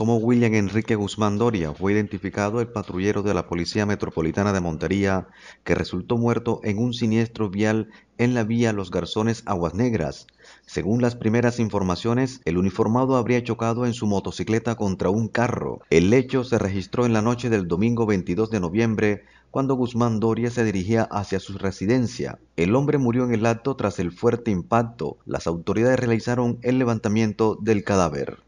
como William Enrique Guzmán Doria fue identificado el patrullero de la Policía Metropolitana de Montería, que resultó muerto en un siniestro vial en la vía Los Garzones Aguas Negras. Según las primeras informaciones, el uniformado habría chocado en su motocicleta contra un carro. El hecho se registró en la noche del domingo 22 de noviembre, cuando Guzmán Doria se dirigía hacia su residencia. El hombre murió en el acto tras el fuerte impacto. Las autoridades realizaron el levantamiento del cadáver.